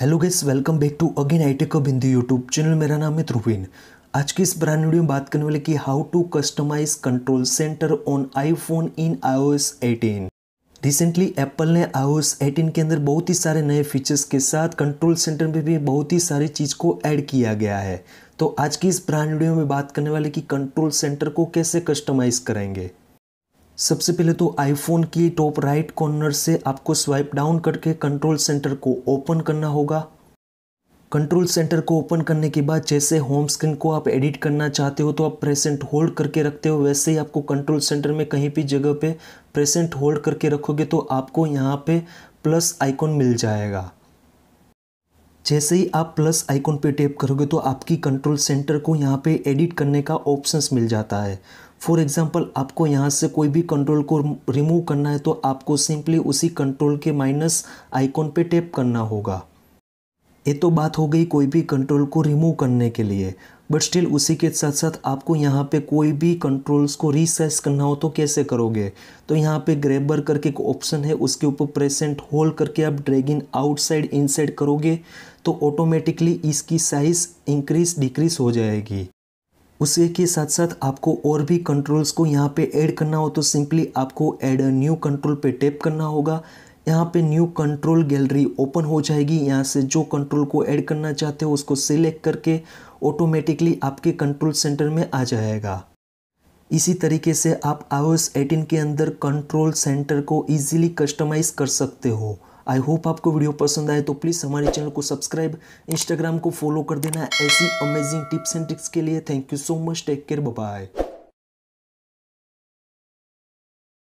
hello guys welcome back to again I tech Hindi YouTube channel मेरा नाम है ध्रुवीन आज की इस ब्रांड वीडियो में बात करने वाले कि how to customise control centre on iPhone in iOS 18 recently Apple ने iOS 18 के अंदर बहुत ही सारे नए फीचर्स के साथ कंट्रोल सेंटर में भी बहुत ही सारी चीज़ को ऐड किया गया है तो आज की इस ब्रांड वीडियो में बात करने वाले कि कंट्रोल सेंटर को कैसे कस्टमाइज़ करेंगे सबसे पहले तो आईफोन की टॉप राइट कॉर्नर से आपको स्वाइप डाउन करके कंट्रोल सेंटर को ओपन करना होगा कंट्रोल सेंटर को ओपन करने के बाद जैसे होम स्क्रीन को आप एडिट करना चाहते हो तो आप प्रेसेंट होल्ड करके रखते हो वैसे ही आपको कंट्रोल सेंटर में कहीं भी जगह पे प्रेजेंट होल्ड करके रखोगे तो आपको यहाँ पे प्लस आइकॉन मिल जाएगा जैसे ही आप प्लस आइकॉन पे टैप करोगे तो आपकी कंट्रोल सेंटर को यहाँ पे एडिट करने का ऑप्शंस मिल जाता है फॉर एग्ज़ाम्पल आपको यहाँ से कोई भी कंट्रोल को रिमूव करना है तो आपको सिंपली उसी कंट्रोल के माइनस आइकॉन पे टैप करना होगा ये तो बात हो गई कोई भी कंट्रोल को रिमूव करने के लिए बट स्टिल उसी के साथ साथ आपको यहाँ पे कोई भी कंट्रोल्स को रिसाइज करना हो तो कैसे करोगे तो यहाँ पे ग्रेबर करके एक ऑप्शन है उसके ऊपर प्रेसेंट होल्ड करके आप ड्रैगिन आउटसाइड इनसाइड करोगे तो ऑटोमेटिकली इसकी साइज़ इंक्रीज डिक्रीज हो जाएगी उसी के साथ साथ आपको और भी कंट्रोल्स को यहाँ पे ऐड करना हो तो सिंपली आपको ऐड न्यू कंट्रोल पे टैप करना होगा यहाँ पे न्यू कंट्रोल गैलरी ओपन हो जाएगी यहाँ से जो कंट्रोल को ऐड करना चाहते हो उसको सिलेक्ट करके ऑटोमेटिकली आपके कंट्रोल सेंटर में आ जाएगा इसी तरीके से आप iOS 18 के अंदर कंट्रोल सेंटर को इजीली कस्टमाइज़ कर सकते हो आई होप आपको वीडियो पसंद आए तो प्लीज़ हमारे चैनल को सब्सक्राइब इंस्टाग्राम को फॉलो कर देना ऐसी अमेजिंग टिप्स एंड ट्रिक्स के लिए thank you so much take care bye